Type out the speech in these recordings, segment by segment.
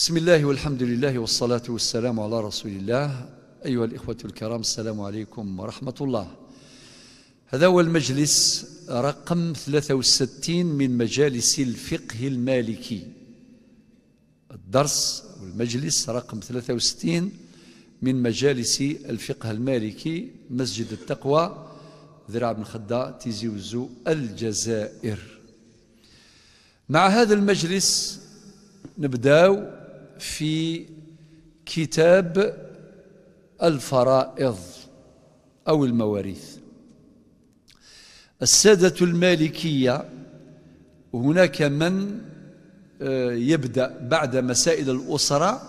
بسم الله والحمد لله والصلاة والسلام على رسول الله أيها الإخوة الكرام السلام عليكم ورحمة الله هذا هو المجلس رقم 63 من مجالس الفقه المالكي الدرس والمجلس رقم 63 من مجالس الفقه المالكي مسجد التقوى ذراع بن خداء تيزي وزو الجزائر مع هذا المجلس نبداو في كتاب الفرائض أو المواريث السادة المالكية هناك من آه، يبدأ بعد مسائل الأسرة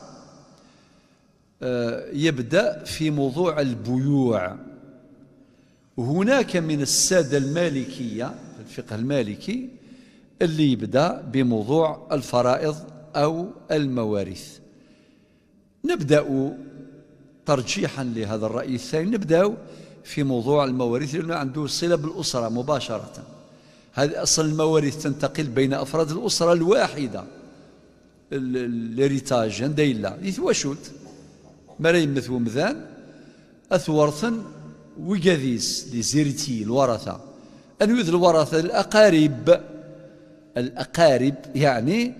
آه، يبدأ في موضوع البيوع هناك من السادة المالكية الفقه المالكي اللي يبدأ بموضوع الفرائض أو المواريث نبدأ ترجيحا لهذا الرأي الثاني نبدأ في موضوع المواريث لأنه عنده صلة بالأسرة مباشرة هذه أصل المواريث تنتقل بين أفراد الأسرة الواحدة الهريتاج هنديلا وشوت مريم مثو مذان أثورثن وجذيس لزيرتي الورثة أن يذل الورثة الأقارب الأقارب يعني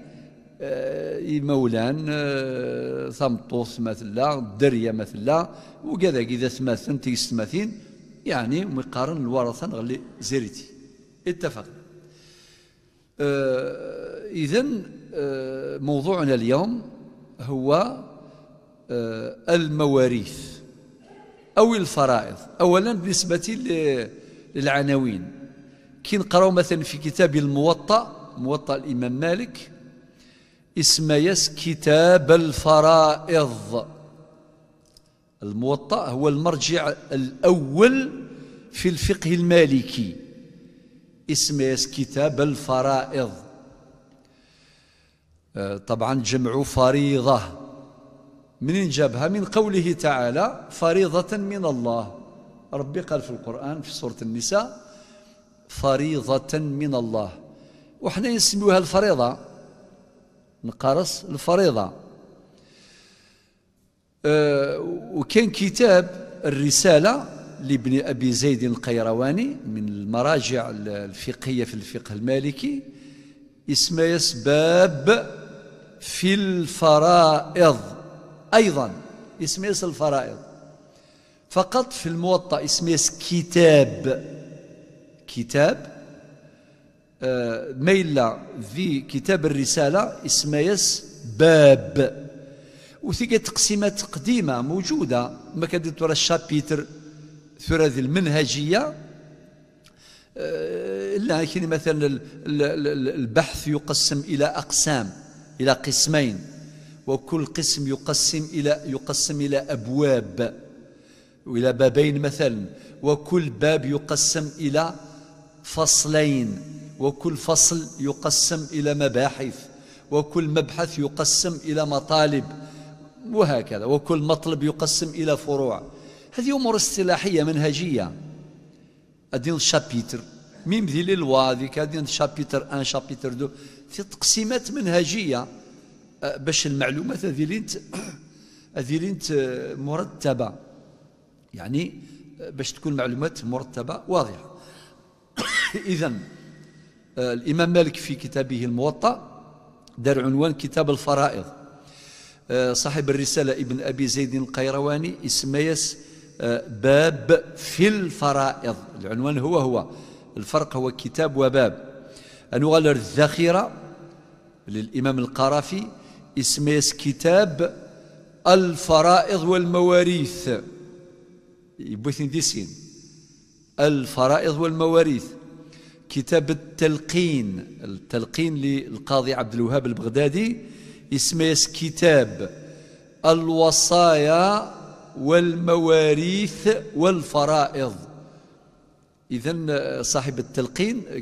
آه، مولان ثمطوس آه، مثلا الدرية مثلا وكذا كذا سماثن تيس سماثين يعني مقارن الورثة غلي زيرتي اتفقنا آه، إذا موضوعنا اليوم هو المواريث أو الفرائض أولا بالنسبة للعناوين كي نقراو مثلا في كتاب الموطأ موطأ الإمام مالك يس كتاب الفرائض الموطأ هو المرجع الأول في الفقه المالكي يس كتاب الفرائض آه، طبعا جمع فريضة منين جابها من قوله تعالى فريضة من الله ربي قال في القرآن في سورة النساء فريضة من الله وحنا نسميوها الفريضة نقرص الفريضة أه، وكان كتاب الرسالة لابن أبي زيد القيرواني من المراجع الفقهية في الفقه المالكي اسمه يسباب في الفرائض أيضا اسمه الفرائض فقط في الموطأ اسمه كتاب كتاب ميلا آه، في كتاب الرسالة اسمه يس باب وثيقة تقسيمات قديمة موجودة ما كانت ترى الشابيتر في المنهجية آه، إلا هكذا مثلا البحث يقسم إلى أقسام إلى قسمين وكل قسم يقسم إلى يقسم إلى أبواب وإلى بابين مثلا وكل باب يقسم إلى فصلين وكل فصل يقسم إلى مباحث وكل مبحث يقسم إلى مطالب وهكذا وكل مطلب يقسم إلى فروع هذه أمور اصطلاحية منهجية أدين شابيتر ميم ذي للوا ذيك أدين شابيتر أن شابيتر دو في تقسيمات منهجية آه، باش المعلومات هذه لينت هذه لينت آه، مرتبة يعني آه، باش تكون معلومات مرتبة واضحة إذا آه، الإمام مالك في كتابه الموطأ دار عنوان كتاب الفرائض آه، صاحب الرسالة ابن أبي زيد القيرواني اسميس آه، باب في الفرائض العنوان هو هو الفرق هو كتاب وباب أنو الذخيرة للإمام القرافي اسميس كتاب الفرائض والمواريث يبوثن ديسين الفرائض والمواريث كتاب التلقين التلقين للقاضي عبد الوهاب البغدادي اسمه كتاب الوصايا والمواريث والفرائض إذا صاحب التلقين آه،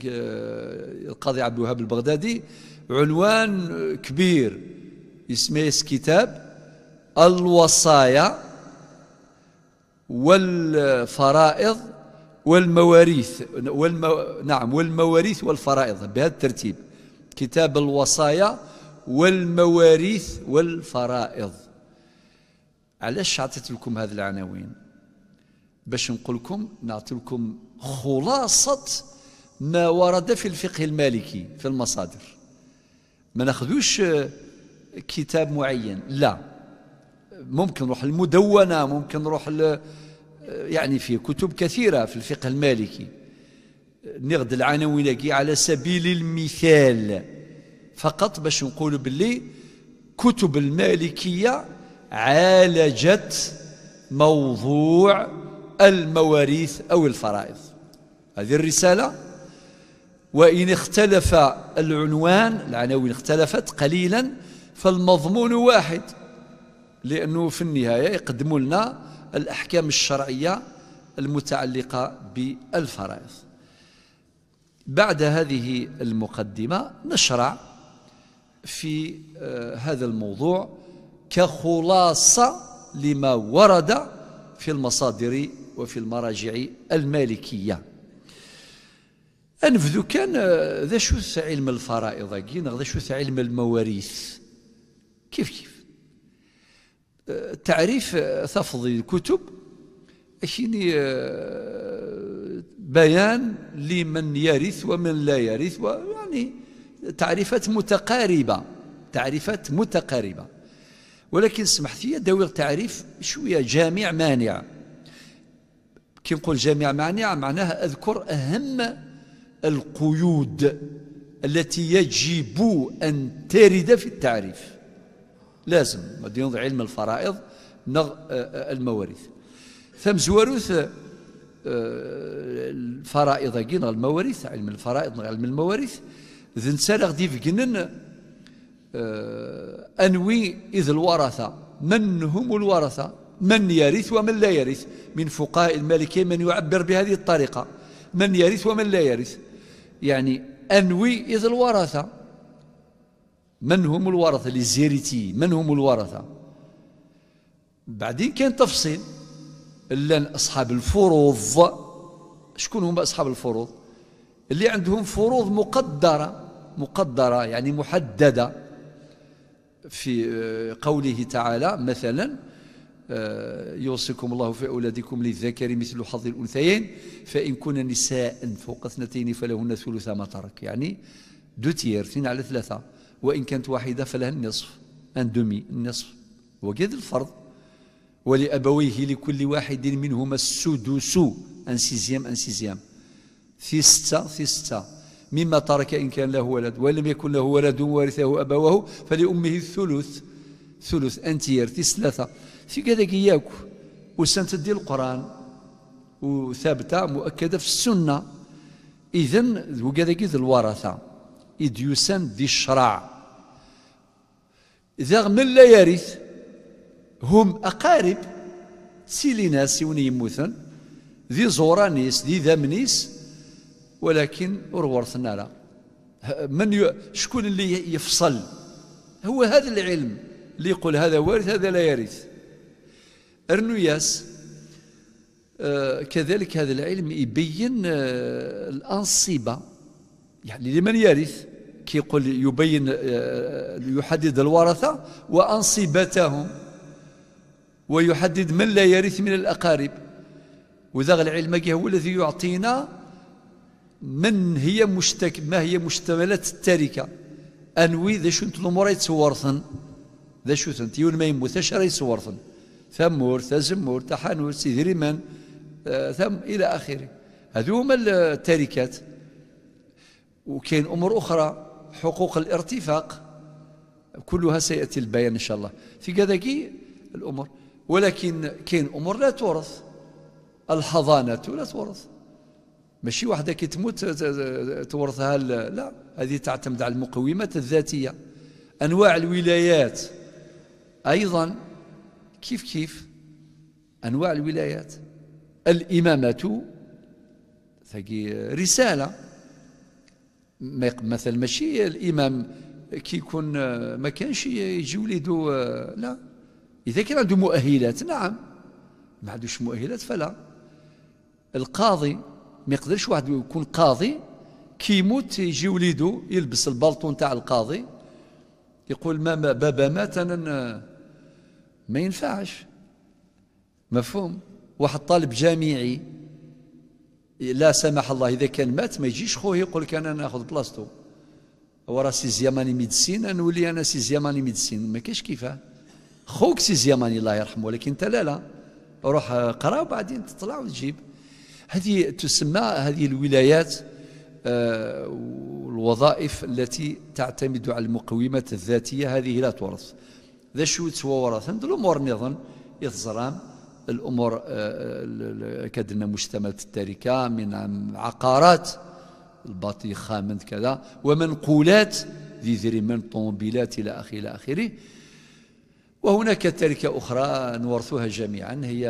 القاضي عبد الوهاب البغدادي عنوان كبير اسمه كتاب الوصايا والفرائض والمواريث والمو... نعم والمواريث والفرائض بهذا الترتيب كتاب الوصايا والمواريث والفرائض علاش عطيت لكم هذه العناوين باش نقول لكم نعطي لكم خلاصة ما ورد في الفقه المالكي في المصادر ما ناخذوش كتاب معين لا ممكن نروح المدونة ممكن نروح يعني في كتب كثيرة في الفقه المالكي نغد العناوين على سبيل المثال فقط باش نقول باللي كتب المالكية عالجت موضوع المواريث أو الفرائض هذه الرسالة وإن اختلف العنوان العناوين اختلفت قليلا فالمضمون واحد لأنه في النهاية يقدموا لنا الأحكام الشرعية المتعلقة بالفرائض بعد هذه المقدمة نشرع في آه، هذا الموضوع كخلاصة لما ورد في المصادر وفي المراجع المالكية أنفذ كان آه، ذا شو علم الفرائض كين ذا شو علم المواريث كيف كيف تعريف ثفظ الكتب أشيني بيان لمن يرث ومن لا يرث ويعني تعريفات متقاربة تعريفات متقاربة ولكن سمحت لي داوير تعريف شوية جامع مانع كي نقول جامع مانع معناه أذكر أهم القيود التي يجب أن ترد في التعريف لازم مدينة علم الفرائض نغ آه، آه، المواريث ثم زواروث آه، الفرائض كينا المواريث علم الفرائض علم المواريث ذن سارغ دي جنن أنوي إذ الورثة من هم الورثة من يرث ومن لا يرث من فقهاء المالكية من يعبر بهذه الطريقة من يرث ومن لا يرث يعني أنوي إذ الورثة من هم الورثة للزيريتي من هم الورثة بعدين كان تفصيل لان أصحاب الفروض شكون هم أصحاب الفروض اللي عندهم فروض مقدرة مقدرة يعني محددة في آه، قوله تعالى مثلا آه، يوصيكم الله في أولادكم للذكر مثل حظ الأنثيين فإن كن نساء فوق اثنتين فلهن ثلث ما ترك يعني دو تير اثنين على ثلاثة وإن كانت واحدة فلها النصف أن دومي النصف وجد الفرض ولأبويه لكل واحد منهما السدس أن سيزيام أن سيزيام في ستة في ستة مما ترك إن كان له ولد ولم يكن له ولد ورثه أبواه فلأمه الثلث ثلث أنتير في ثلاثة في كذا كياك وسنت ديال القرآن وثابتة مؤكدة في السنة إذن كذا الورثة يسن ذي الشرع ذا من لا يرث هم أقارب سيلي ناس يون يموتن ذي زورانيس ذي ذمنيس ولكن ورورثنا لا من ي... شكون اللي يفصل هو هذا العلم اللي يقول هذا وارث هذا لا يرث أرنوياس آه كذلك هذا العلم يبين آه الأنصبة يعني لمن يرث كي يقول يبين آه، يحدد الورثة وأنصبتهم ويحدد من لا يرث من الأقارب وذاغ العلم هو الذي يعطينا من هي مشتك ما هي مشتملات التركة أنوي ذا شنت الأمور يتورثن ذا شو ثنت يون ما يموت أشرا يتورثن ثمور ثزمور تحانور سيدريمان آه، ثم إلى آخره هذو هما التركات وكاين امور اخرى حقوق الارتفاق كلها سيأتي البيان إن شاء الله في كذا الأمور ولكن كاين أمور لا تورث الحضانة لا تورث ماشي واحدة كي تموت تورثها لا هذه تعتمد على المقومات الذاتية أنواع الولايات أيضا كيف كيف أنواع الولايات الإمامة ثقي رسالة مثلا ماشي الامام كي يكون آه، ما كانش يجي وليدو آه، لا اذا كان عنده مؤهلات نعم ما عندوش مؤهلات فلا القاضي ما يقدرش واحد يكون قاضي كي يموت يجي وليدو يلبس البلطون تاع القاضي يقول ما بابا مات انا ما ينفعش مفهوم واحد طالب جامعي لا سمح الله اذا كان مات ما يجيش خوه يقول لك انا ناخذ بلاصتو سي زياماني ميدسين نولي انا سي زياماني ميدسين ما كاش كيفاه خوك سي زياماني الله يرحمه ولكن انت لا لا روح قرا وبعدين تطلع وتجيب هذه تسمى هذه الولايات آه، والوظائف التي تعتمد على المقومات الذاتية هذه لا تورث ذا شو تسوى ورث الامور نظن يتزرام الأمور آه، آه، كدنا مشتملة التركة من عقارات البطيخة من كذا ومنقولات ذي ذري من طوموبيلات إلى آخره إلى آخره وهناك تركة أخرى نورثها جميعا هي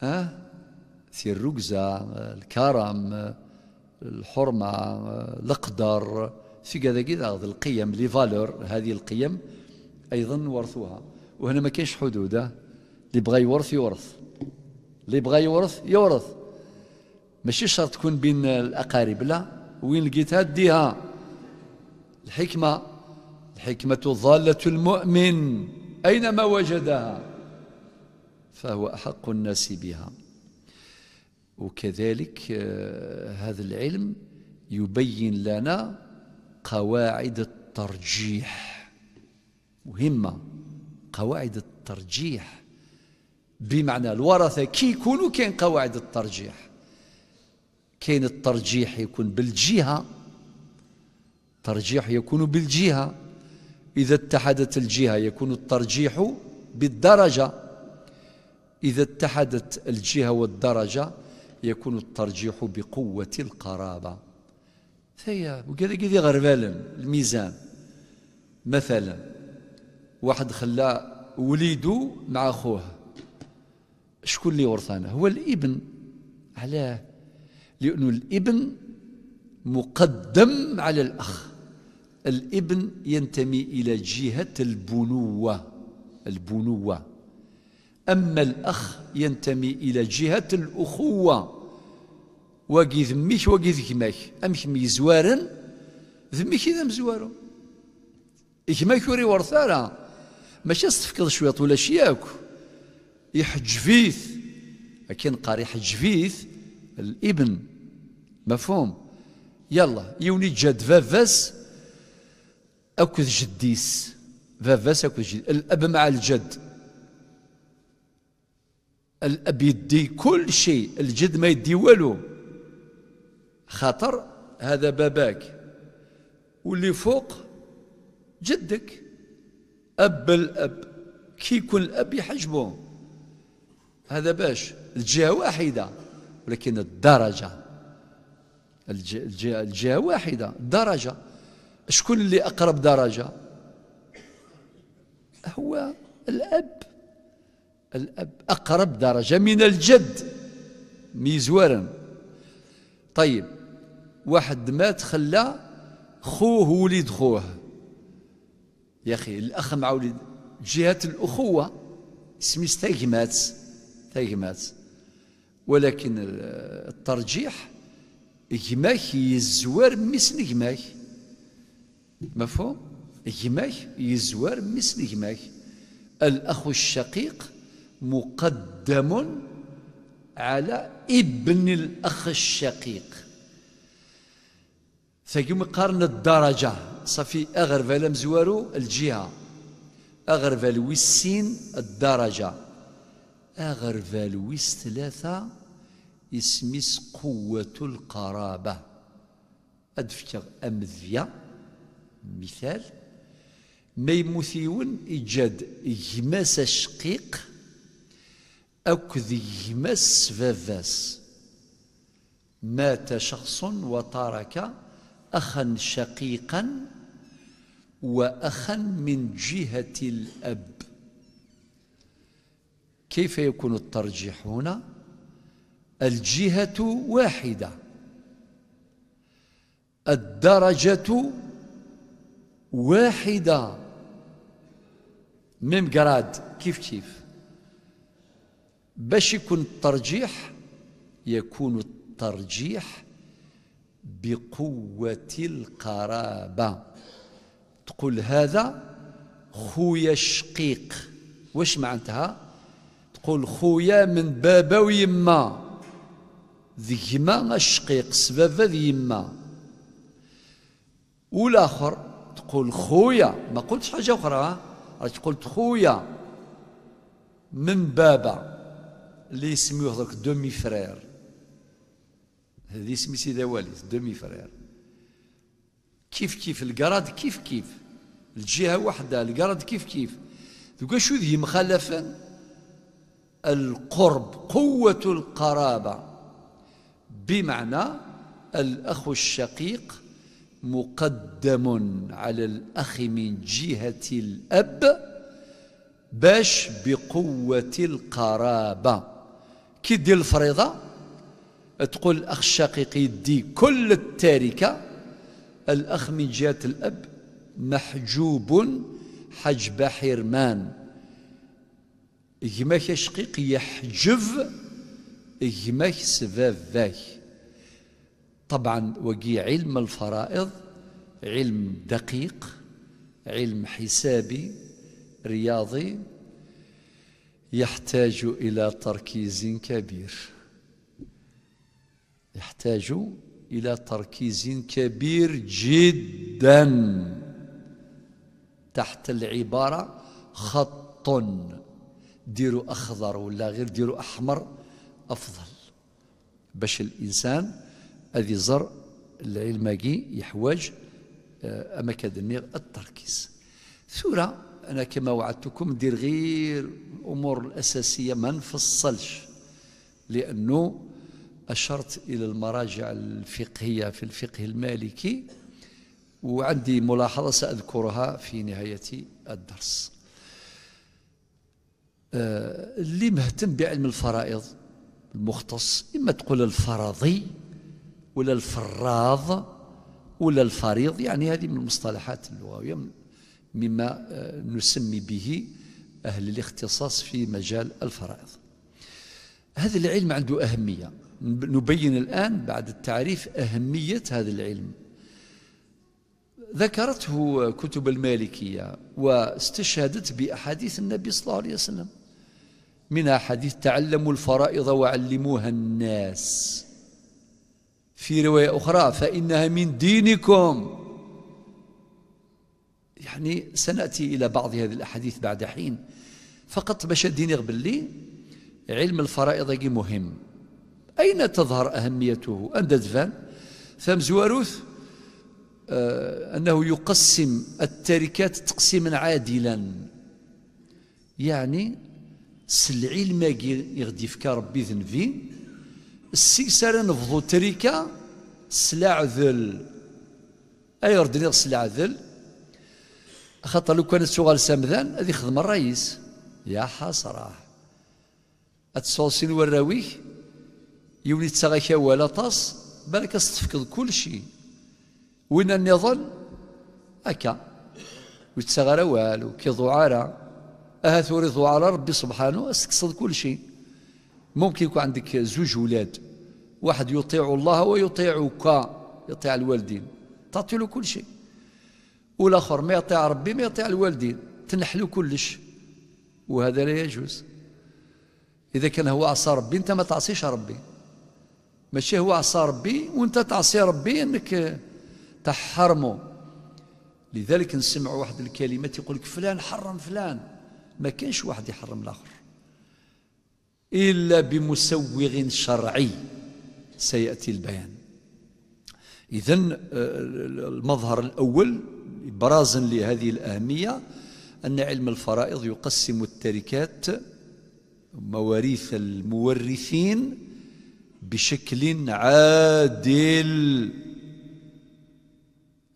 ها آه، الركزة الكرم الحرمة القدر في كذا كذا القيم لي فالور هذه القيم أيضا نورثوها وهنا ما كاينش حدود اللي بغى يورث يورث اللي بغى يورث يورث ماشي شرط تكون بين الأقارب لا وين لقيتها ديها الحكمة الحكمة ضالة المؤمن أينما وجدها فهو أحق الناس بها وكذلك هذا العلم يبين لنا قواعد الترجيح مهمة قواعد الترجيح بمعنى الورثة كي يكونوا كاين قواعد الترجيح كاين الترجيح يكون بالجهة ترجيح يكون بالجهة إذا اتحدت الجهة يكون الترجيح بالدرجة إذا اتحدت الجهة والدرجة يكون الترجيح بقوة القرابة ثيا وكذا كذا غربال الميزان مثلا واحد خلى وليدو مع خوه شكون اللي ورثانا هو الابن علاه لأنه الابن مقدم على الأخ الابن ينتمي إلى جهة البنوة البنوة أما الأخ ينتمي إلى جهة الأخوة واقي ذميك واقي ذكماك أم ميزوارا زوارا ذميك إذا مزوارو إكماك وري ورثارا ماشي تفكر شوية ولا شياكو يحجفيث لكن قال يحجفيث الابن مفهوم يلا يوني جد فافاس أكذ جديس فافاس أكذ جديس الأب مع الجد الأب يدي كل شيء الجد ما يدي والو خاطر هذا باباك واللي فوق جدك أب الأب كي يكون الأب يحجبه هذا باش الجهة واحدة ولكن الدرجة الجهة, الجهة واحدة درجة شكون اللي أقرب درجة هو الأب الأب أقرب درجة من الجد ميزورا طيب واحد مات خلى خوه وليد خوه يا أخي الأخ مع وليد جهة الأخوة سميتها مات تيمات ولكن الترجيح جماك يزوار مثل جماك مفهوم جماك يزوار مثل جماك الأخ الشقيق مقدم على ابن الأخ الشقيق فيقوم قارن الدرجة صافي أغرب لمزوارو الجهة أغرب الوسين الدرجة أغرفال ويس ثلاثة اسميس قوة القرابة أدفك أمذية مثال ما يموثيون إجاد جماس الشقيق أكذ جماس فافاس مات شخص وترك أخا شقيقا وأخا من جهة الأب كيف يكون الترجيح هنا الجهة واحدة الدرجة واحدة ميم جراد كيف كيف باش يكون الترجيح يكون الترجيح بقوة القرابة تقول هذا خويا الشقيق واش معناتها قل خويا من بابا ويما ذي الشقيق سبابا ذي والاخر تقول خويا ما قلتش حاجه اخرى راه قلت خويا من بابا اللي يسميوه دوك دومي فرير هذه اسمي سيدي واليس دومي فرير كيف كيف القراد كيف كيف الجهه وحده القراد كيف كيف تقول شو ذي مخالفه القرب قوة القرابة بمعنى الأخ الشقيق مقدم على الأخ من جهة الأب باش بقوة القرابة كي دير الفريضة تقول الأخ الشقيق يدي كل التاركة الأخ من جهة الأب محجوب حجب حرمان gma-k يحجف yehgeb سباب ذاك طبعا وقي علم الفرائض علم دقيق علم حسابي رياضي يحتاج إلى تركيز كبير يحتاج إلى تركيز كبير جدا تحت العبارة خط ديروا أخضر ولا غير ديروا أحمر أفضل باش الإنسان هذه زر العلماقي يحوج آه، أما كدني التركيز ثورة أنا كما وعدتكم دير غير الأمور الأساسية ما نفصلش لأنه أشرت إلى المراجع الفقهية في الفقه المالكي وعندي ملاحظة سأذكرها في نهاية الدرس اللي مهتم بعلم الفرائض المختص إما تقول الفرضي ولا الفراض ولا الفريض يعني هذه من المصطلحات اللغوية مما نسمي به أهل الاختصاص في مجال الفرائض هذا العلم عنده أهمية نبين الآن بعد التعريف أهمية هذا العلم ذكرته كتب المالكية واستشهدت بأحاديث النبي صلى الله عليه وسلم منها حديث تعلموا الفرائض وعلموها الناس في رواية أخرى فإنها من دينكم يعني سنأتي إلى بعض هذه الأحاديث بعد حين فقط باش الديني غبلي علم الفرائض مهم أين تظهر أهميته أن دفن ثم زواروث آه أنه يقسم التركات تقسيما عادلا يعني سلعلم يغدي فيك ربي ذنبي السيس راه نفضو تريكا سلع ذل اي ردني سلع ذل خاطر لو كان السؤال سامذان هذه خدمه الرئيس يا حسره اتصوصين وراويك يولي تسغيك ولا طاس بالك استفقد كل شيء وين النظل اكا ويتسغر والو كي ضعاره أها تورثوا على ربي سبحانه استقصد كل شيء ممكن يكون عندك زوج ولاد واحد يطيع الله ويطيعك يطيع الوالدين تعطي له كل شيء والآخر ما يطيع ربي ما يطيع الوالدين تنحلو كلش وهذا لا يجوز إذا كان هو عصى ربي أنت ما تعصيش ربي ماشي هو عصى ربي وأنت تعصي ربي أنك تحرمه لذلك نسمع واحد الكلمات يقول لك فلان حرم فلان ما كانش واحد يحرم الآخر إلا بمسوغ شرعي سيأتي البيان إذا آه، المظهر الأول إبرازا لهذه الأهمية أن علم الفرائض يقسم التركات مواريث المورثين بشكل عادل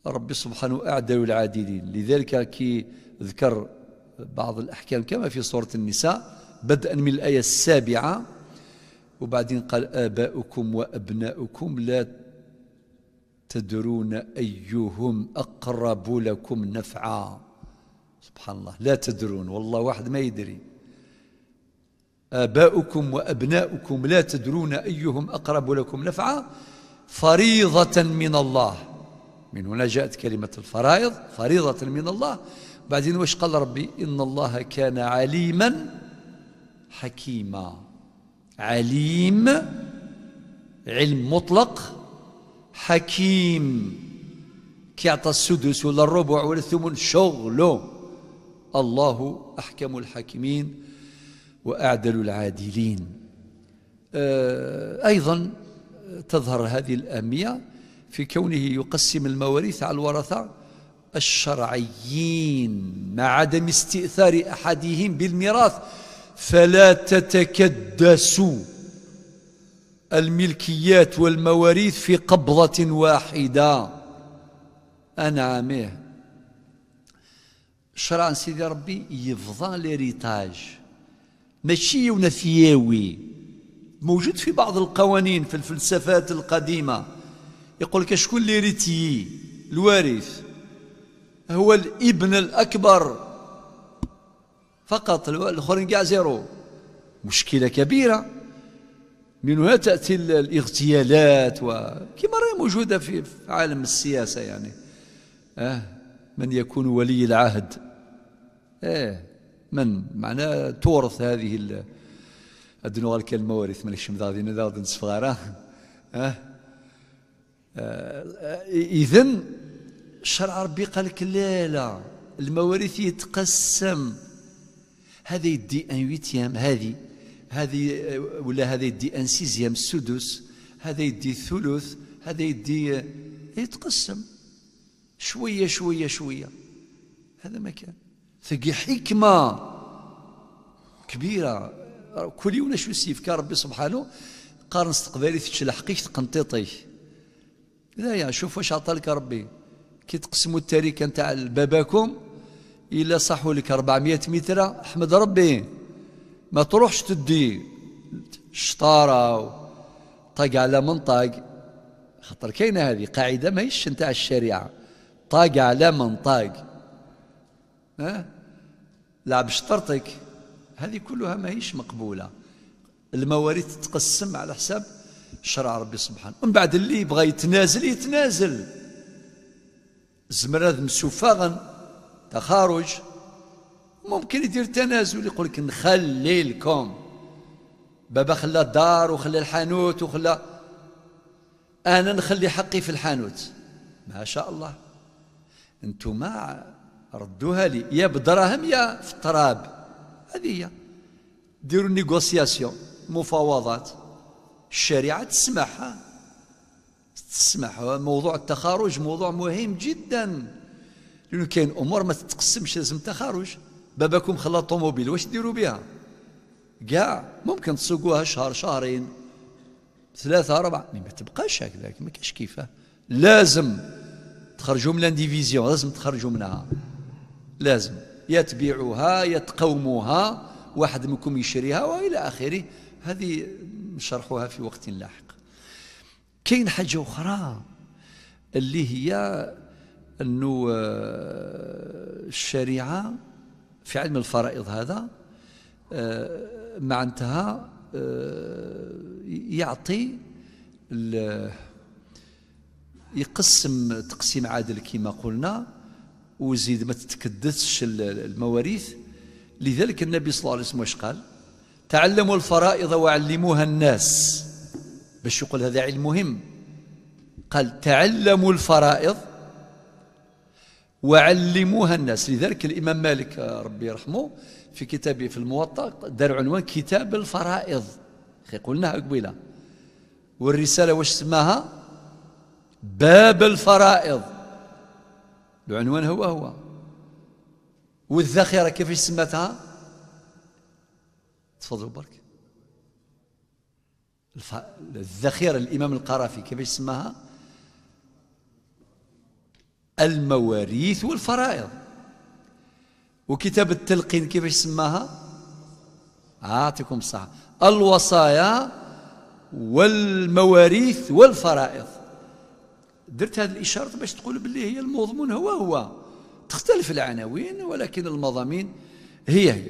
ربي سبحانه أعدل العادلين لذلك كي ذكر بعض الأحكام كما في سورة النساء بدءا من الآية السابعة وبعدين قال آباؤكم وأبناؤكم لا تدرون أيهم أقرب لكم نفعا سبحان الله لا تدرون والله واحد ما يدري آباؤكم وأبناؤكم لا تدرون أيهم أقرب لكم نفعا فريضة من الله من هنا جاءت كلمة الفرائض فريضة من الله بعدين وش قال ربي إن الله كان عليما حكيما عليم علم مطلق حكيم كيعطى السدس ولا الربع ولا الثمن شغله الله أحكم الحاكمين وأعدل العادلين آه، أيضا تظهر هذه الأهمية في كونه يقسم المواريث على الورثة الشرعيين مع عدم استئثار أحدهم بالميراث فلا تتكدس الملكيات والمواريث في قبضة واحدة أنا عاميه شرع سيدي ربي يفضى لريتاج ماشي يونثياوي موجود في بعض القوانين في الفلسفات القديمة يقول لك شكون اللي ريتي الوارث هو الابن الأكبر فقط الآخرين كاع زيرو مشكلة كبيرة من هنا تأتي الاغتيالات وكما راهي موجودة في عالم السياسة يعني آه من يكون ولي العهد آه من معناه تورث هذه هاد نوغ الكلمة وارث مالكش مضاضين هذا غادي نصفغارة آه, آه, آه إذن شرع ربي قالك لا لا المواريث يتقسم هذا يدي ان ويتيام هذه هذه ولا هذا يدي ان سيزيام السدس هذا يدي ثلث هذا يدي يتقسم شويه شويه شويه هذا ما كان ثقي حكمه كبيره كل يوم شو كان ربي سبحانه قارن استقبالي تشلحقيك تقنطيطيه لا يا شوف واش عطالك ربي كي تقسموا التركه نتاع باباكم الا صحوا لك 400 متر احمد ربي ما تروحش تدي شطاره طاق على من طاق خطر كاينه هذه قاعده ماهيش نتاع الشريعه طاق على من طاق ها لعب شطرتك هذه كلها ماهيش مقبوله المواريث تتقسم على حساب شرع ربي سبحانه من بعد اللي يبغى يتنازل يتنازل زمر هذا مسوفاغا تخارج ممكن يدير تنازل يقول لك نخلي لكم بابا خلى الدار وخلى الحانوت وخلى انا نخلي حقي في الحانوت ما شاء الله ما ردوها لي يا بدراهم يا في التراب هذه هي ديروا نيغوسياسيون مفاوضات الشريعه تسمح تسمح موضوع التخارج موضوع مهم جدا لأنه كاين أمور ما تتقسمش لازم التخارج باباكم خلى الطوموبيل واش ديروا بها كاع ممكن تسوقوها شهر شهرين ثلاثة أربعة ما تبقاش هكذاك ما كاش كيفاه لازم تخرجوا من لانديفيزيون لازم تخرجوا منها لازم يا تبيعوها يا تقوموها واحد منكم يشريها والى اخره هذه نشرحوها في وقت لاحق كاين حاجة أخرى اللي هي أنه آه، الشريعة في علم الفرائض هذا آه، معناتها آه، يعطي يقسم تقسيم عادل كما قلنا وزيد ما تتكدسش المواريث لذلك النبي صلى الله عليه وسلم واش قال تعلموا الفرائض وعلموها الناس باش يقول هذا علم مهم قال تعلموا الفرائض وعلموها الناس لذلك الإمام مالك ربي يرحمه في كتابه في الموطأ دار عنوان كتاب الفرائض قلناها قبيلة والرسالة واش سماها باب الفرائض العنوان هو هو والذخيرة كيفاش سمتها تفضلوا برك الذخيرة الإمام القرافي كيفاش سماها المواريث والفرائض وكتاب التلقين كيفاش سماها أعطيكم الصحة الوصايا والمواريث والفرائض درت هذه الإشارة باش تقول باللي هي المضمون هو هو تختلف العناوين ولكن المضامين هي هي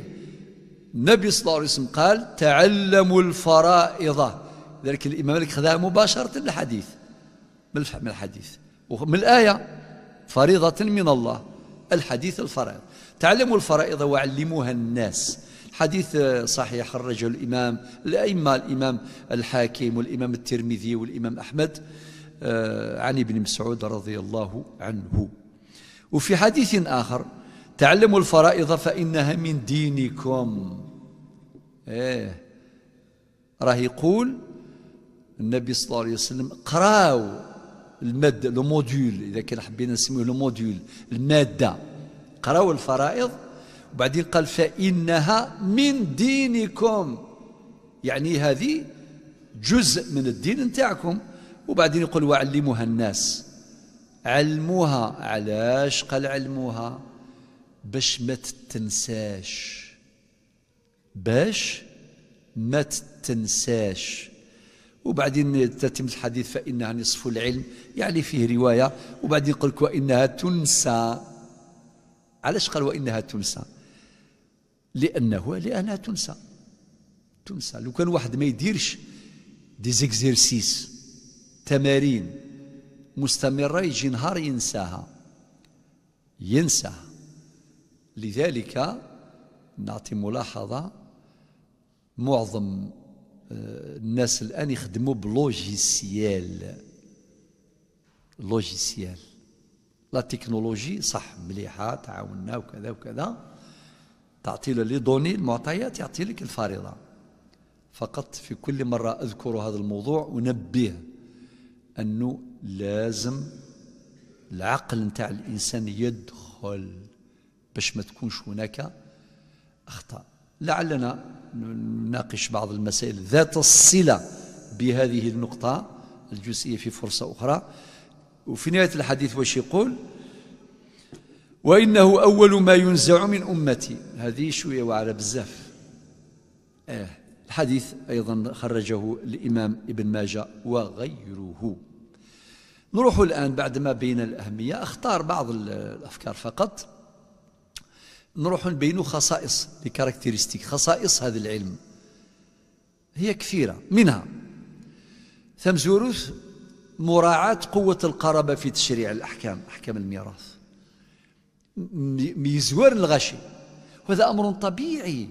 النبي صلى الله عليه وسلم قال تعلموا الفرائض ذلك الإمام مالك خذها مباشرة من الحديث من الحديث ومن الآية فريضة من الله الحديث الفرائض تعلموا الفرائض وعلموها الناس حديث آه، صحيح خرجه الإمام الأئمة الإمام الحاكم والإمام الترمذي والإمام أحمد آه، عن ابن مسعود رضي الله عنه وفي حديث آخر تعلموا الفرائض فإنها من دينكم إيه راه يقول النبي صلى الله عليه وسلم قراو المادة لو موديول اذا كان حبينا نسميه لو موديول الماده قراو الفرائض وبعدين قال فانها من دينكم يعني هذه جزء من الدين نتاعكم وبعدين يقول وعلموها الناس علموها علاش قال علموها باش ما تتنساش باش ما تتنساش وبعدين تتم الحديث فإنها نصف العلم يعني فيه رواية وبعدين يقول لك وإنها تنسى علاش قال وإنها تنسى لأنه لأنها تنسى تنسى لو كان واحد ما يديرش دي زيكزيرسيس تمارين مستمرة يجي نهار ينساها ينساها لذلك نعطي ملاحظة معظم الناس الان يخدموا بلوجيسيال لوجيسيال لا تكنولوجي صح مليحه تعاوننا وكذا وكذا تعطي له لي دوني المعطيات يعطي لك الفريضه فقط في كل مره اذكر هذا الموضوع انبه انه لازم العقل نتاع الانسان يدخل باش ما تكونش هناك اخطاء لعلنا نناقش بعض المسائل ذات الصلة بهذه النقطة الجزئية في فرصة أخرى وفي نهاية الحديث واش يقول وإنه أول ما ينزع من أمتي هذه شوية وعرة بزاف آه الحديث أيضا خرجه الإمام ابن ماجة وغيره نروح الآن بعد ما بين الأهمية أختار بعض الأفكار فقط نروح نبينوا خصائص لكاركتيرستيك خصائص هذا العلم هي كثيرة منها ثمزوروث مراعاة قوة القرابة في تشريع الأحكام أحكام الميراث ميزوار الغشي وهذا أمر طبيعي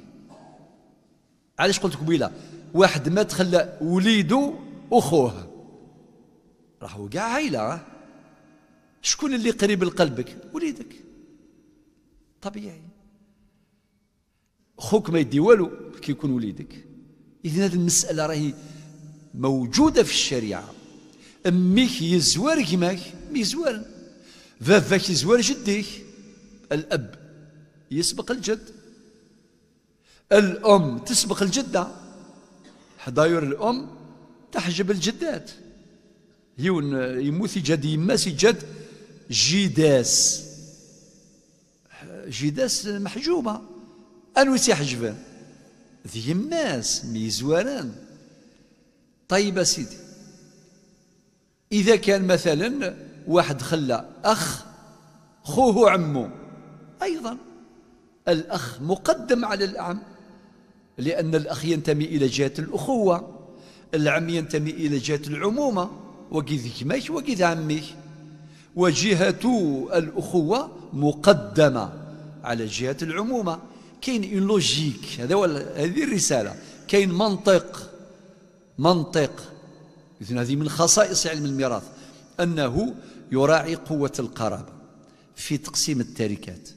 علاش قلت قبيلة واحد ما تخلى وليده أخوه راهو كاع عائلة شكون اللي قريب لقلبك وليدك طبيعي خوك ما يدي والو كي يكون وليدك اذا هذه المساله راهي موجوده في الشريعه اميك يزوار كيماك يزوار فافاك يزوار جديك الاب يسبق الجد الام تسبق الجده حضاير الام تحجب الجدات يون يموت جد يماس جد جداس جداس محجوبه أنو حجبان ذي الناس ميزواران طيب سيدي إذا كان مثلا واحد خلى أخ خوه عمه أيضا الأخ مقدم على العم لأن الأخ ينتمي إلى جهة الأخوة العم ينتمي إلى جهة العمومة وكذ كماش وكذ عميك وجهة الأخوة مقدمة على جهة العمومة كاين اون لوجيك هذا هو هذه الرساله كاين منطق منطق اذن هذه من خصائص علم الميراث انه يراعي قوه القرابه في تقسيم التركات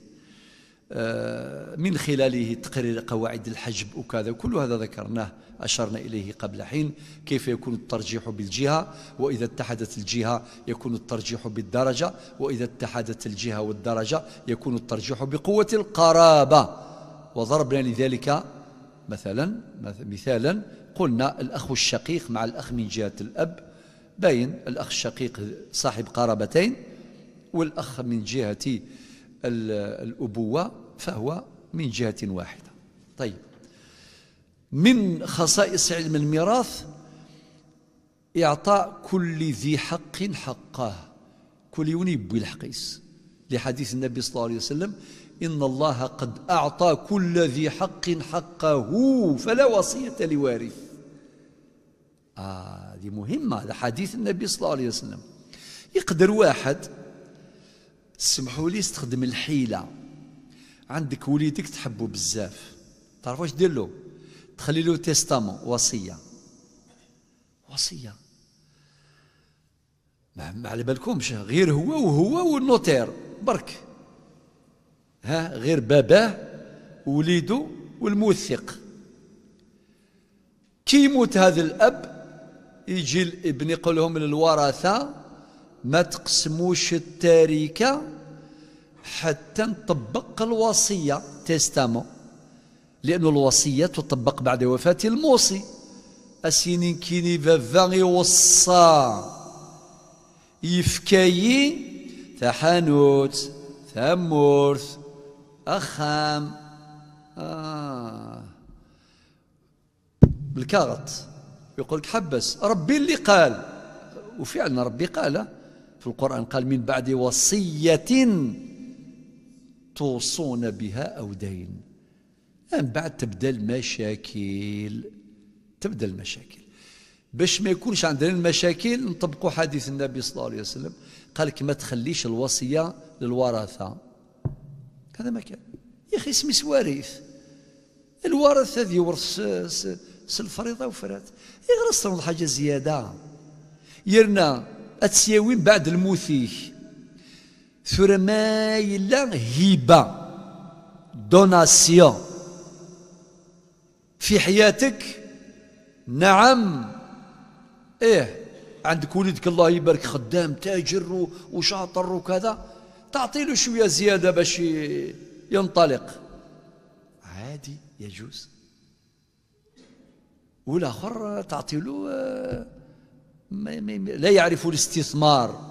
آه، من خلاله تقرير قواعد الحجب وكذا كل هذا ذكرناه أشرنا إليه قبل حين كيف يكون الترجيح بالجهة وإذا اتحدت الجهة يكون الترجيح بالدرجة وإذا اتحدت الجهة والدرجة يكون الترجيح بقوة القرابة وضربنا لذلك مثلا مثالا قلنا الأخ الشقيق مع الأخ من جهة الأب باين الأخ الشقيق صاحب قرابتين والأخ من جهة الأبوة فهو من جهة واحدة طيب من خصائص علم الميراث إعطاء كل ذي حق حقه كل يوني بوي الحقيس لحديث النبي صلى الله عليه وسلم إن الله قد أعطى كل ذي حق حقه فلا وصية لوارث آه هذه مهمة هذا حديث النبي صلى الله عليه وسلم يقدر واحد سمحوا لي استخدم الحيلة عندك وليدك تحبه بزاف تعرف واش دير له تخلي له تيستامون وصية وصية ما على بالكمش غير هو وهو والنوتير برك ها غير باباه وليده والموثق كي يموت هذا الاب يجي الابن يقول لهم للورثه ما تقسموش التاركه حتى نطبق الوصيه تيستامون لأن الوصية تطبق بعد وفاة الموصي أسينين كيني فافا يوصى يفكاي تحانوت ثمورث أخام آه الكاغط يقول لك حبس ربي اللي قال وفعلا ربي قال في القرآن قال من بعد وصية توصون بها أو دين من بعد تبدا المشاكل تبدا المشاكل باش ما يكونش عندنا المشاكل نطبقوا حديث النبي صلى الله عليه وسلم قال لك ما تخليش الوصيه للورثه هذا ما كان يا أخي اسمي وارث الورث هذا يورث الفريضة وفرات يغرس تنوض حاجة زيادة يرنا أتسياوين بعد الموثي ثورة ما يلا هبة دوناسيون في حياتك نعم ايه عندك ولدك الله يبارك خدام تاجر وشاطر وكذا تعطي له شوية زيادة باش ينطلق عادي يجوز والآخر تعطي له آه، لا يعرف الاستثمار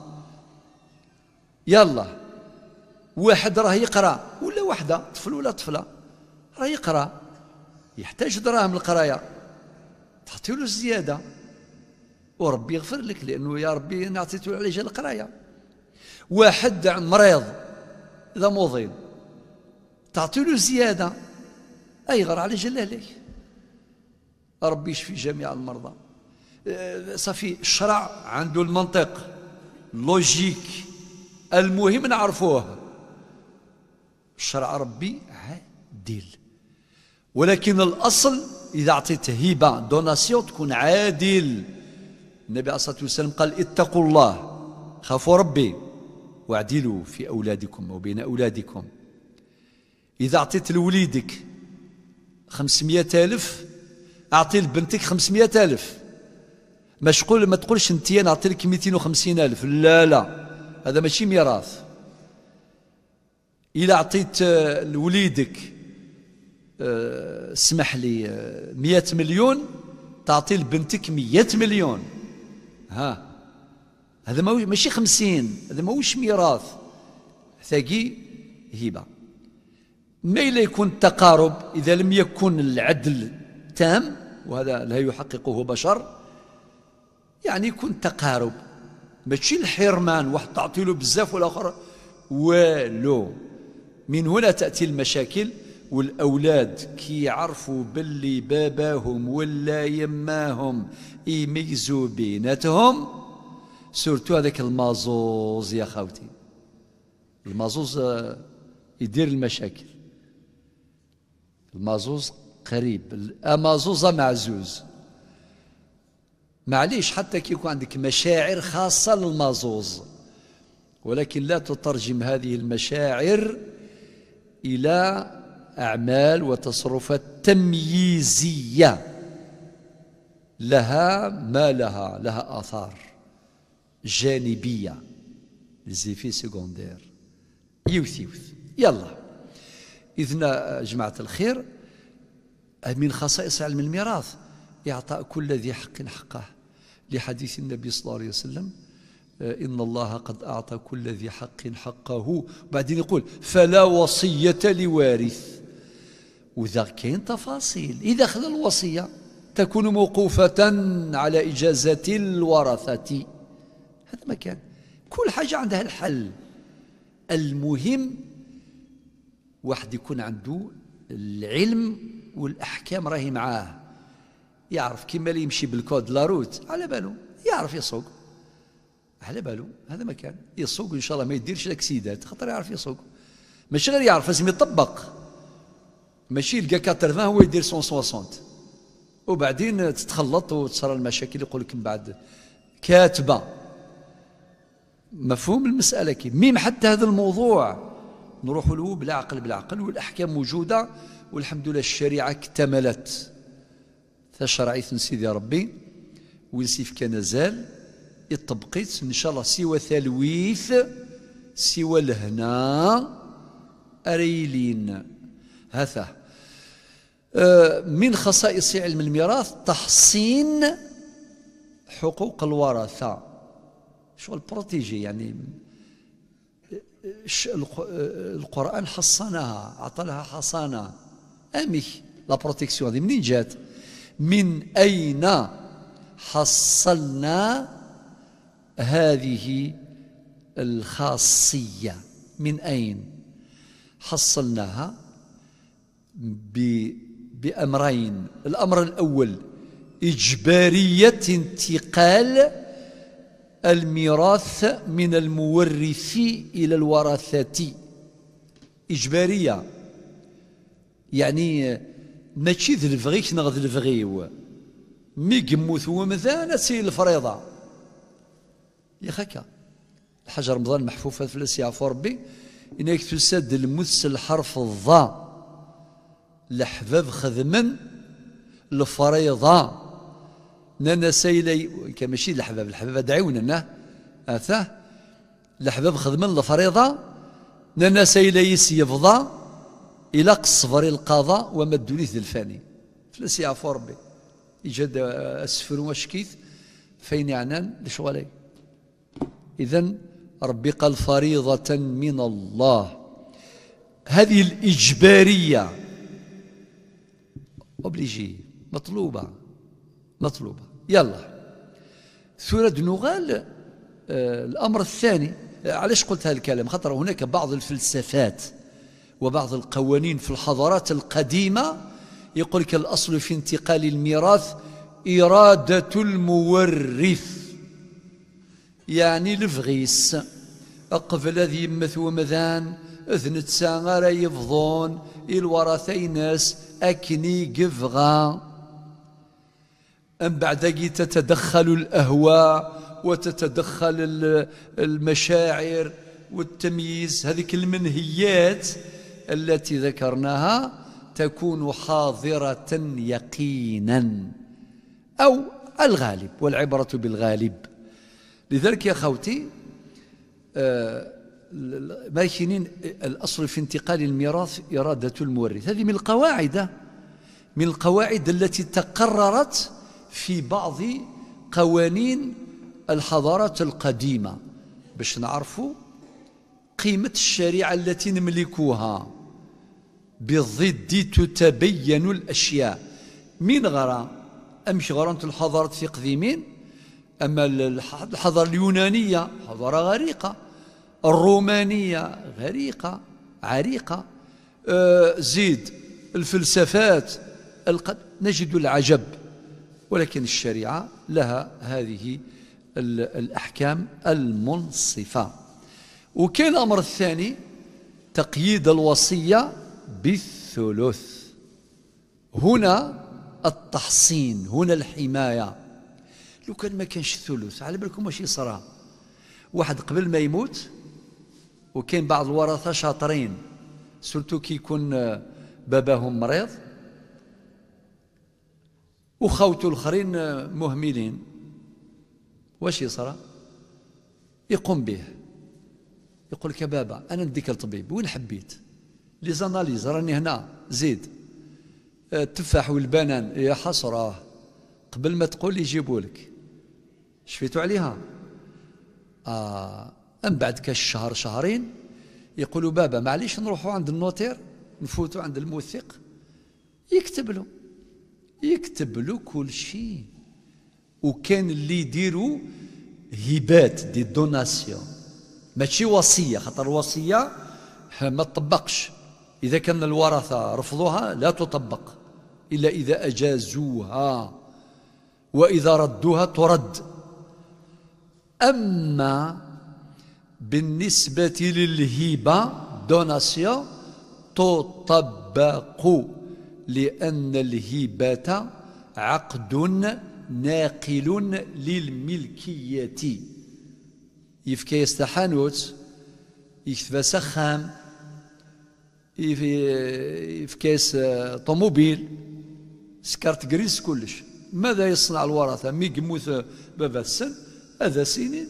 يلا واحد راه يقرا ولا وحده طفل ولا طفله راه يقرا يحتاج دراهم القرايه تعطي له الزياده وربي يغفر لك لانه يا ربي انا عطيته جال القرايه واحد مريض ذا مضيل تعطي له زيادة اي غير على جلاله ربي يشفي جميع المرضى أه، صافي الشرع عنده المنطق لوجيك المهم نعرفوه الشرع ربي عادل ولكن الأصل إذا أعطيت هبة دوناسيون تكون عادل النبي عليه الصلاة والسلام قال اتقوا الله خافوا ربي واعدلوا في أولادكم وبين أولادكم إذا أعطيت لوليدك خمسمية ألف أعطي لبنتك خمسمية ألف تقول ما تقولش انت انا نعطي لك وخمسين الف لا لا هذا ماشي ميراث إذا اعطيت آه، لوليدك آه، اسمح لي 100 آه، مليون تعطي لبنتك 100 مليون ها هذا ماشي خمسين هذا ماهوش ميراث ثقي هبة ما إلا يكون التقارب إذا لم يكن العدل تام وهذا لا يحققه بشر يعني يكون تقارب ماشي الحرمان واحد تعطي له بزاف والآخر والو من هنا تأتي المشاكل والأولاد كي يعرفوا باللي باباهم ولا يماهم يميزوا بيناتهم سورتو هذاك المازوز يا خاوتي المازوز يدير المشاكل المازوز قريب المازوز معزوز معليش حتى كي يكون عندك مشاعر خاصة للمازوز ولكن لا تترجم هذه المشاعر إلى أعمال وتصرفات تمييزية لها ما لها لها آثار جانبية زيفي سكوندير يوث يوث يلا إذن آه، جماعة الخير من خصائص علم الميراث إعطاء كل ذي حق حقه لحديث النبي صلى الله عليه وسلم آه، إن الله قد أعطى كل ذي حق حقه بعدين يقول فلا وصية لوارث وإذا كاين تفاصيل إذا خلا الوصية تكون موقوفة على إجازة الورثة هذا مكان كل حاجة عندها الحل المهم واحد يكون عنده العلم والأحكام راهي معاه يعرف كيما اللي يمشي بالكود لاروت على باله يعرف يسوق على باله هذا مكان يسوق ان شاء الله ما يديرش الاكسيدات خاطر يعرف يسوق ماشي غير يعرف لازم يطبق ماشي يلقى 80 هو يدير 160 وبعدين تتخلط وتصرى المشاكل يقول لك من بعد كاتبه مفهوم المسألة كيف ميم حتى هذا الموضوع نروح له بالعقل بالعقل والأحكام موجودة والحمد لله الشريعة اكتملت تشرعيت سيدي ربي ونسيف كان زال اتطبقت إن شاء الله سوى تلويث سوى لهنا أريلين هذا آه، من خصائص علم الميراث تحصين حقوق الورثه شغل بروتيجي يعني القرآن حصنها أعطى لها حصانة أمي لا بروتيكسيون هذه منين جات من أين حصلنا هذه الخاصية من أين حصلناها بأمرين الأمر الأول إجبارية انتقال الميراث من المورث إلى الورثة إجبارية يعني ماشي ذي غيك نغ ذلف غيو مي قموث ومثانا سي الفريضة يا خاكا الحاج رمضان محفوفة فلس عفو ربي إنك تسد المس الحرف الضا لحباب خذمن الفريضة نانا سيلي كمشي الحباب الحباب دعيونا نه أثاه الحباب خدمن الفريضة نانا سيلي سيفضى إلى قصفر القضاء وما الدوليث الفاني فلس يعفو ربي يجد اسفر وشكيث فين يعنان لشغلي إذا ربي قال فريضة من الله هذه الإجبارية أوبليجي مطلوبة مطلوبة يلا سورة نغال آه، الأمر الثاني آه، علاش قلت هذا الكلام خطر هناك بعض الفلسفات وبعض القوانين في الحضارات القديمة يقول لك الأصل في انتقال الميراث إرادة المورث يعني الفغيس قبل ذي يمث ومذان اثنت ساعة يفضون الورثين ناس أكني قفغان أم بعد تتدخل الأهواء وتتدخل المشاعر والتمييز هذه المنهيات التي ذكرناها تكون حاضرة يقينا أو الغالب والعبرة بالغالب لذلك يا خوتي آه، ماكنين الأصل في انتقال الميراث إرادة المورث هذه من القواعد من القواعد التي تقررت في بعض قوانين الحضارات القديمة باش نعرفوا قيمة الشريعة التي نملكها بالضد تتبين الأشياء من غرا أمشي غرانت الحضارات في قديمين أما الحضارة اليونانية حضارة غريقة الرومانية غريقة عريقة آه زيد الفلسفات القد... نجد العجب ولكن الشريعة لها هذه الأحكام المنصفة وكان الأمر الثاني تقييد الوصية بالثلث هنا التحصين هنا الحماية لو كان ما كانش الثلث على بالكم واش يصرى واحد قبل ما يموت وكاين بعض الورثة شاطرين سلتو كي يكون باباهم مريض وخوتو الاخرين مهملين واش يصرى يقوم به يقول لك بابا انا نديك الطبيب وين حبيت لي زاناليز راني هنا زيد آه، التفاح والبنان يا حسره قبل ما تقول يجيبوا لك شفيتوا عليها آه من بعد كاش شهر شهرين يقولوا بابا معليش نروحوا عند النوتير نفوتوا عند الموثق يكتب له يكتب له كل شيء وكان اللي يديروا هبات دي دوناسيون ماشي وصيه خاطر الوصيه ما تطبقش اذا كان الورثه رفضوها لا تطبق الا اذا اجازوها واذا ردوها ترد اما بالنسبه للهبه دوناسيون تطبق لأن الهبة عقد ناقل للملكية يفكا يستحانوت يكتب سخام يفكيس طوموبيل سكرت جريس كلش ماذا يصنع الورثة مي يموت بابا السن هذا سنين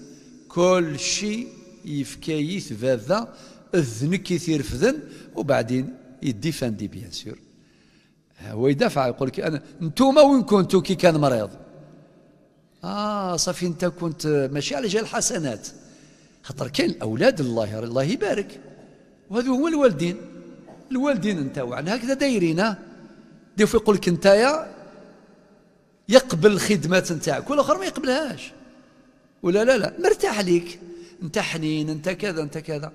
كل شيء يفكايث بابا اذنك يثير فذن وبعدين يدي فاندي بيان سور هو يدافع يقول لك انا انتوما وين كنتوا كي كان مريض اه صافي انت كنت ماشي على جال الحسنات خاطر كاين الاولاد الله الله يبارك وهذو هما الوالدين الوالدين انت وعن هكذا دايرين ديفو يقول لك انت يا يقبل الخدمات نتاعك والاخر ما يقبلهاش ولا لا لا مرتاح ليك انت حنين انت كذا انت كذا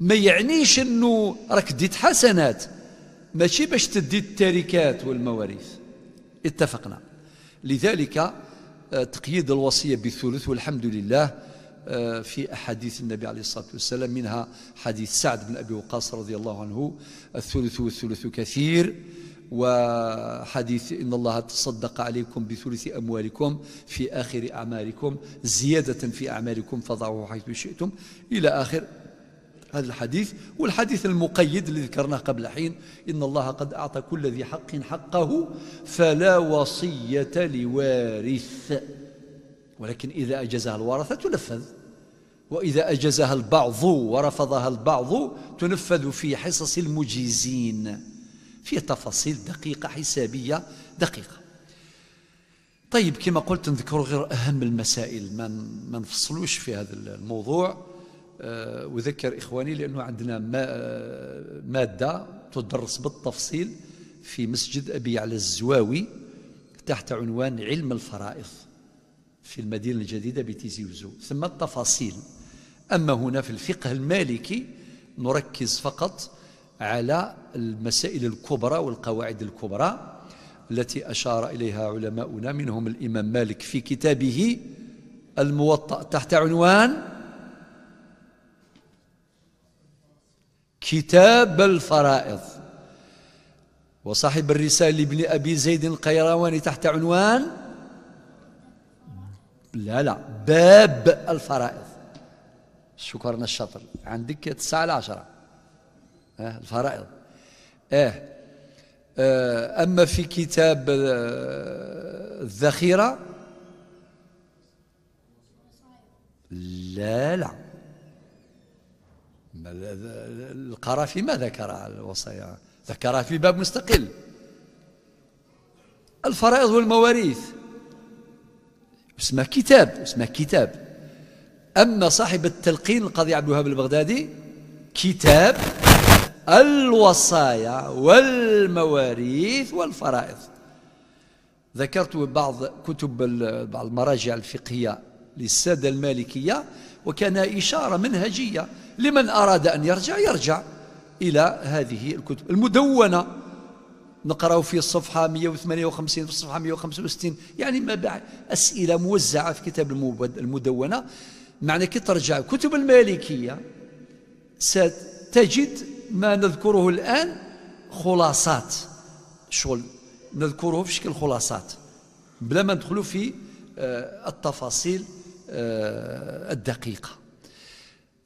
ما يعنيش انه راك ديت حسنات ماشي باش تدي التركات والمواريث اتفقنا لذلك آه، تقييد الوصية بالثلث والحمد لله آه، في أحاديث النبي عليه الصلاة والسلام منها حديث سعد بن أبي وقاص رضي الله عنه الثلث والثلث كثير وحديث إن الله تصدق عليكم بثلث أموالكم في آخر أعمالكم زيادة في أعمالكم فضعوه حيث شئتم إلى آخر هذا الحديث والحديث المقيد الذي ذكرناه قبل حين إن الله قد أعطى كل ذي حق حقه فلا وصية لوارث ولكن إذا أجازها الورثة تنفذ وإذا أجازها البعض ورفضها البعض تنفذ في حصص المجيزين في تفاصيل دقيقة حسابية دقيقة طيب كما قلت نذكر غير أهم المسائل ما نفصلوش في هذا الموضوع آه، أذكر إخواني لأنه عندنا آه، مادة تدرس بالتفصيل في مسجد أبي على الزواوي تحت عنوان علم الفرائض في المدينة الجديدة بتيزي وزو ثم التفاصيل أما هنا في الفقه المالكي نركز فقط على المسائل الكبرى والقواعد الكبرى التي أشار إليها علماؤنا منهم الإمام مالك في كتابه الموطأ تحت عنوان كتاب الفرائض وصاحب الرسالة لابن أبي زيد القيرواني تحت عنوان لا لا باب الفرائض شكرنا الشطر عندك تسعة عشرة أه الفرائض إيه. أه أما في كتاب آه، الذخيرة لا لا القرافي ما ذكر الوصايا ذكرها في باب مستقل الفرائض والمواريث اسمه كتاب اسمه كتاب أما صاحب التلقين القاضي عبد الوهاب البغدادي كتاب الوصايا والمواريث والفرائض ذكرت بعض كتب بعض المراجع الفقهية للسادة المالكية وكان إشارة منهجية لمن أراد أن يرجع يرجع إلى هذه الكتب المدونة نقرأ في الصفحة 158 في الصفحة 165 يعني ما بعد أسئلة موزعة في كتاب المدونة معنى كي ترجع كتب المالكية ستجد ما نذكره الآن خلاصات شغل نذكره في شكل خلاصات بلا ما ندخلوا في آه، التفاصيل آه، الدقيقه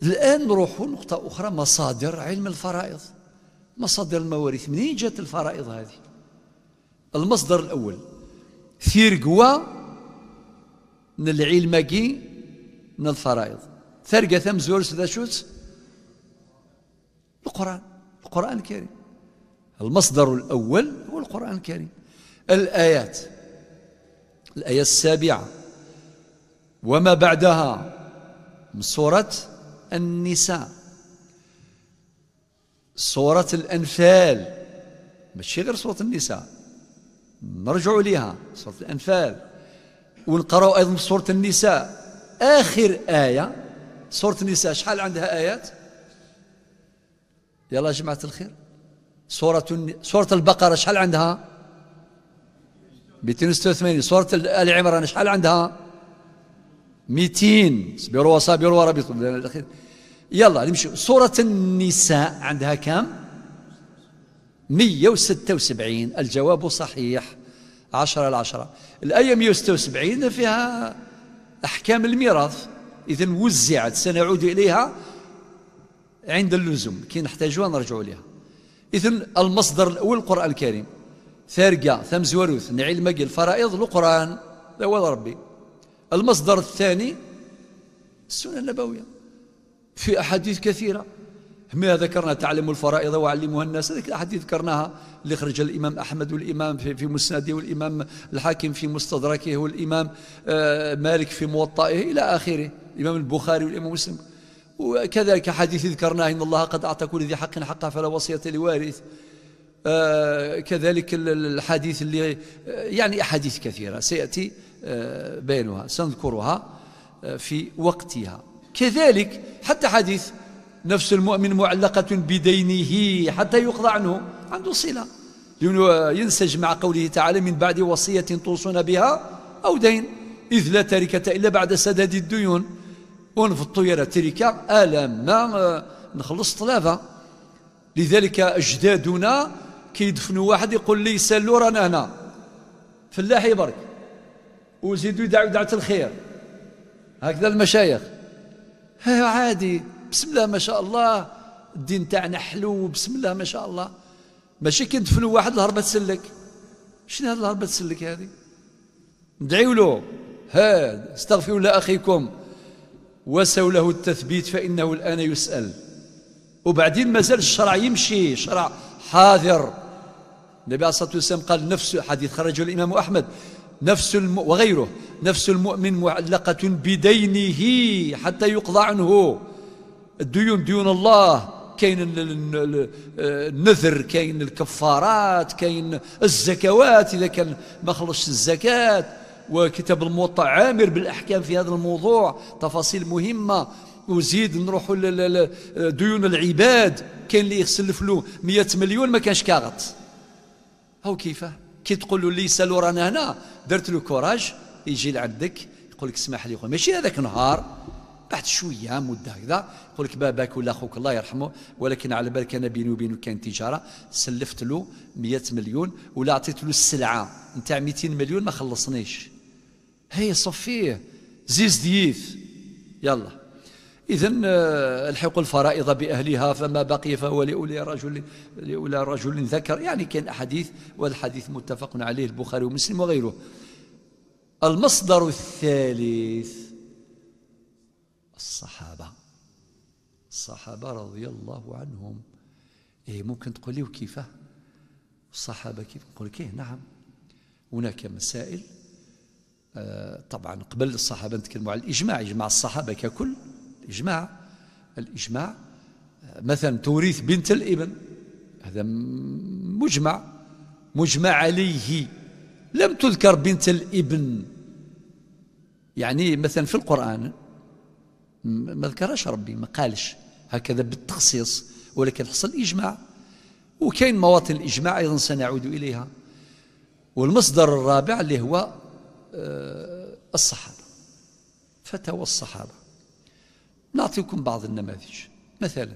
الآن نروحوا نقطة أخرى مصادر علم الفرائض مصادر المواريث منين جات الفرائض هذه المصدر الأول ثيرقوا من العلم من الفرائض ثرقة ثم زورس ذا شوت القرآن القرآن الكريم المصدر الأول هو القرآن الكريم الآيات الآية السابعة وما بعدها من سورة النساء سورة الأنفال ماشي غير سورة النساء نرجع لها سورة الأنفال ونقرأ أيضا سورة النساء آخر آية سورة النساء شحال عندها آيات يلا يا جماعة الخير سورة سورة البقرة شحال عندها 286 سورة آل عمران شحال عندها 200 صبروا وصابروا وربطوا يلا نمشي سورة النساء عندها كم 176 الجواب صحيح 10 على 10 الآية 176 فيها أحكام الميراث إذا وزعت سنعود إليها عند اللزوم كي نحتاجوها نرجعوا إليها إذا المصدر الأول القرآن الكريم ثارقة زوروث نعيل مقل فرائض القرآن هو ربي المصدر الثاني السنة النبوية في أحاديث كثيرة ما ذكرنا تعلم الفرائض وعلموها الناس هذه الأحاديث ذكرناها اللي خرج الإمام أحمد والإمام في مسنده والإمام الحاكم في مستدركه والإمام آه، مالك في موطئه إلى آخره الإمام البخاري والإمام مسلم وكذلك حديث ذكرناه إن الله قد أعطى كل ذي حق حقه فلا وصية لوارث آه، كذلك الحديث اللي يعني أحاديث كثيرة سيأتي بينها سنذكرها آه، في وقتها كذلك حتى حديث نفس المؤمن معلقة بدينه حتى يقضى عنه عنده صلة ينسج مع قوله تعالى من بعد وصية توصون بها أو دين إذ لا تركة إلا بعد سداد الديون وأنا في الطيرة تركة ألم ما آه، نخلص طلافة لذلك أجدادنا كيدفنوا واحد يقول لي سلوا رانا هنا فلاح يبارك وزيدوا يدعوا دعوة الخير هكذا المشايخ عادي بسم الله ما شاء الله الدين تاعنا حلو بسم الله ما شاء الله ماشي كي ندفنوا واحد الهربة تسلك شنو هذه الهربة تسلك هذه ندعيوا له ها استغفروا لأخيكم وسوا له التثبيت فإنه الآن يسأل وبعدين مازال الشرع يمشي شرع حاضر النبي عليه الصلاة والسلام قال نفس حديث خرجه الإمام أحمد نفس الم... وغيره نفس المؤمن معلقة بدينه حتى يقضى عنه الديون ديون الله كاين النذر كاين الكفارات كاين الزكوات إذا كان ما خلصش الزكاة وكتاب الموطا عامر بالأحكام في هذا الموضوع تفاصيل مهمة وزيد نروحوا لديون العباد كاين اللي يغسل الفلوس 100 مليون ما كانش كاغط أو كيفاه كي تقول له سالو رانا هنا درت له كوراج يجي لعندك يقول لك اسمح لي ماشي هذاك النهار بعد شويه مده هكذا يقول لك باباك ولا اخوك الله يرحمه ولكن على بالك انا بيني وبينه كان تجاره سلفت له 100 مليون ولا عطيت له السلعه نتاع 200 مليون ما خلصنيش هي صفيه زيز ديف يلا إذا آه، الحق الفرائض بأهلها فما بقي فهو لأولي رجل لأولى رجل ذكر يعني كان أحاديث والحديث متفق عليه البخاري ومسلم وغيره المصدر الثالث الصحابة الصحابة رضي الله عنهم إيه ممكن تقول لي وكيف الصحابة كيف نقول كيف نعم هناك مسائل آه طبعا قبل الصحابة نتكلموا على الإجماع إجماع الصحابة ككل الإجماع الإجماع مثلا توريث بنت الابن هذا مجمع مجمع عليه لم تذكر بنت الابن يعني مثلا في القرآن ما ذكرش ربي ما قالش هكذا بالتخصيص ولكن حصل إجماع وكاين مواطن الإجماع أيضا سنعود إليها والمصدر الرابع اللي هو آه، الصحابة فتاوى الصحابة نعطيكم بعض النماذج مثلا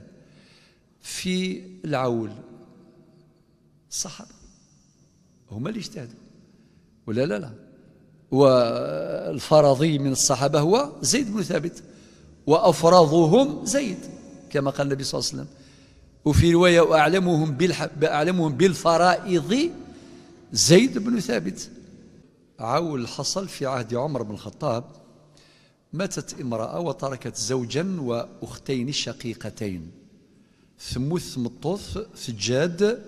في العول الصحابة هما اللي اجتهدوا ولا لا لا والفرضي من الصحابة هو زيد بن ثابت وأفرضهم زيد كما قال النبي صلى الله عليه وسلم وفي رواية وأعلمهم, بأعلمهم بالفرائض زيد بن ثابت عول حصل في عهد عمر بن الخطاب ماتت امرأة وتركت زوجا وأختين شقيقتين ثموث مطوث سجاد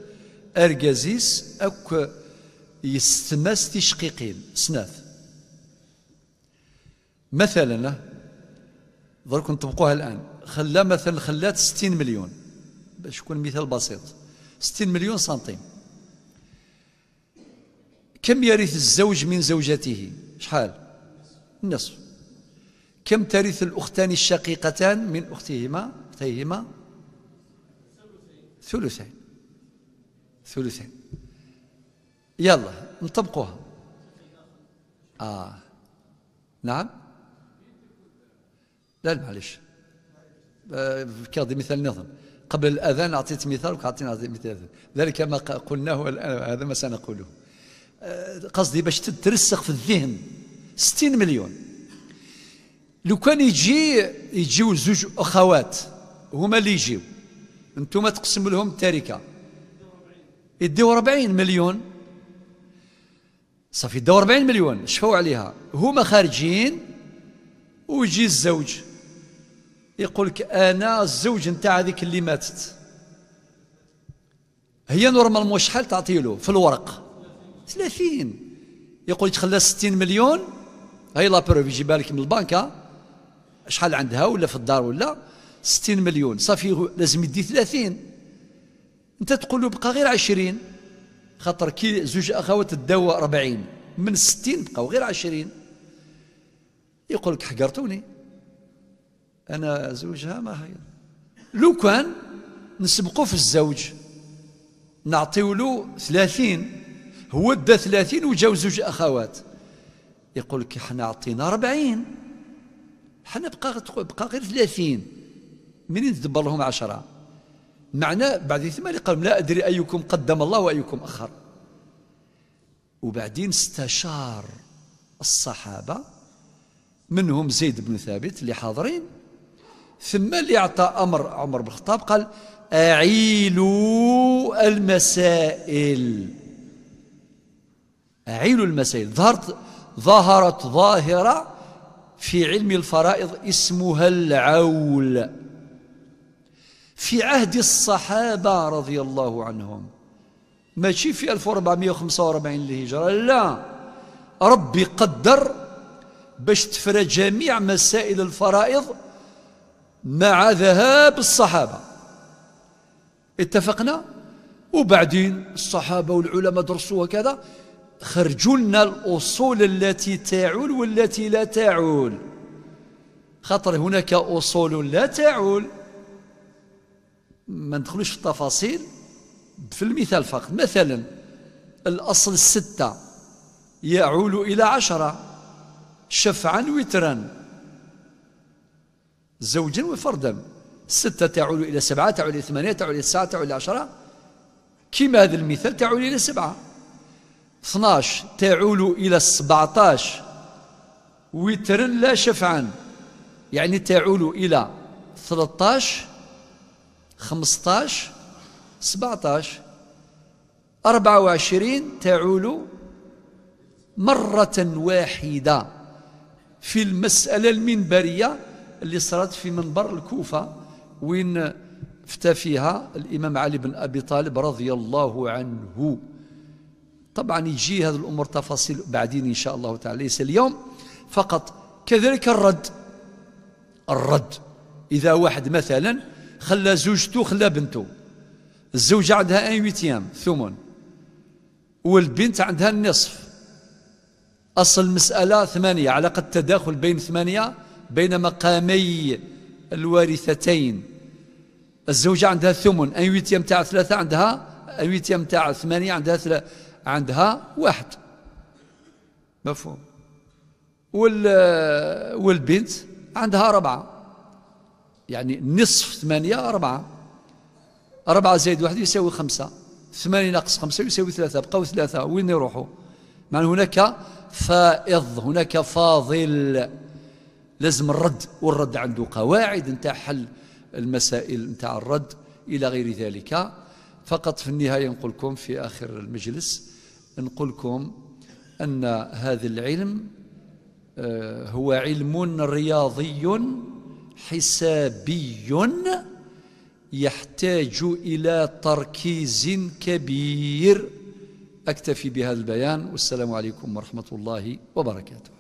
أرجازيس أك يستماس تشقيقين سناث مثلا درك نطبقوها الآن خلا مثلا خلات 60 مليون باش يكون مثال بسيط 60 مليون سنتيم كم يرث الزوج من زوجته شحال النصف كم ترث الأختان الشقيقتان من أختهما أختيهما ثلثين ثلثين يلا نطبقوها آه نعم لا معلش آه، كاضي مثال نظم قبل الأذان أعطيت مثال وأعطينا مثال ذلك ما قلناه هذا ما سنقوله آه، قصدي باش تترسخ في الذهن 60 مليون لو كان يجي يجيو زوج اخوات هما اللي يجيو انتم تقسموا لهم التركه يديو 40 مليون صافي يديو 40 مليون شفوا عليها هما خارجين ويجي الزوج يقول لك انا الزوج نتاع هذيك اللي ماتت هي نورمالمون شحال تعطي له في الورق 30 يقول لك خلى 60 مليون هاي لا بروف يجيبها لك من البنكه شحال عندها ولا في الدار ولا 60 مليون صافي لازم يدي 30 انت تقول له بقى غير 20 خاطر كي زوج اخوات الدواء 40 من 60 بقاو غير 20 يقول لك حقرتوني انا زوجها ما هي لو كان نسبقوا في الزوج نعطيو له 30 هو دا 30 وجاو زوج اخوات يقول لك حنا عطينا 40 حنا بقى بقى غير 30 منين تدبر لهم 10 معنى بعد ثم قال لا أدري أيكم قدم الله وأيكم أخر وبعدين استشار الصحابة منهم زيد بن ثابت اللي حاضرين ثم اللي أعطى أمر عمر بن الخطاب قال أعيلوا المسائل أعيلوا المسائل ظهرت ظهرت ظاهرة في علم الفرائض اسمها العول في عهد الصحابة رضي الله عنهم ماشي في 1445 للهجرة لا ربي قدر باش تفرى جميع مسائل الفرائض مع ذهاب الصحابة اتفقنا وبعدين الصحابة والعلماء درسوها كذا خرجوا لنا الأصول التي تعول والتي لا تعول خطر هناك أصول لا تعول ما ندخلوش في التفاصيل في المثال فقط مثلا الأصل الستة يعول إلى عشرة شفعا وترا زوجا وفردا ستة تعول إلى سبعة تعول إلى ثمانية تعول إلى تسعة تعول إلى عشرة كما هذا المثال تعول إلى سبعة 12 تعول إلى 17 وترا لا شفعا يعني تعول إلى 13 15 17 24 تعول مرة واحدة في المسألة المنبرية اللي صارت في منبر الكوفة وين افتى فيها الإمام علي بن أبي طالب رضي الله عنه طبعا يجي هذه الأمور تفاصيل بعدين إن شاء الله تعالى ليس اليوم فقط كذلك الرد الرد إذا واحد مثلا خلى زوجته خلى بنته الزوجة عندها أن ويتيام ثمن والبنت عندها النصف أصل المسألة ثمانية علاقة التداخل بين ثمانية بين مقامي الوارثتين الزوجة عندها ثمن أن ويتيام تاع ثلاثة عندها أن ويتيام تاع ثمانية عندها ثلاثة عندها واحد مفهوم وال والبنت عندها أربعة يعني نصف ثمانية أربعة أربعة زائد واحد يساوي خمسة ثمانية ناقص خمسة يساوي ثلاثة بقوا ثلاثة وين يروحوا معنى هناك فائض هناك فاضل لازم الرد والرد عنده قواعد نتاع حل المسائل نتاع الرد إلى غير ذلك فقط في النهاية نقول لكم في آخر المجلس نقولكم أن هذا العلم آه، هو علم رياضي حسابي يحتاج إلى تركيز كبير أكتفي بهذا البيان والسلام عليكم ورحمة الله وبركاته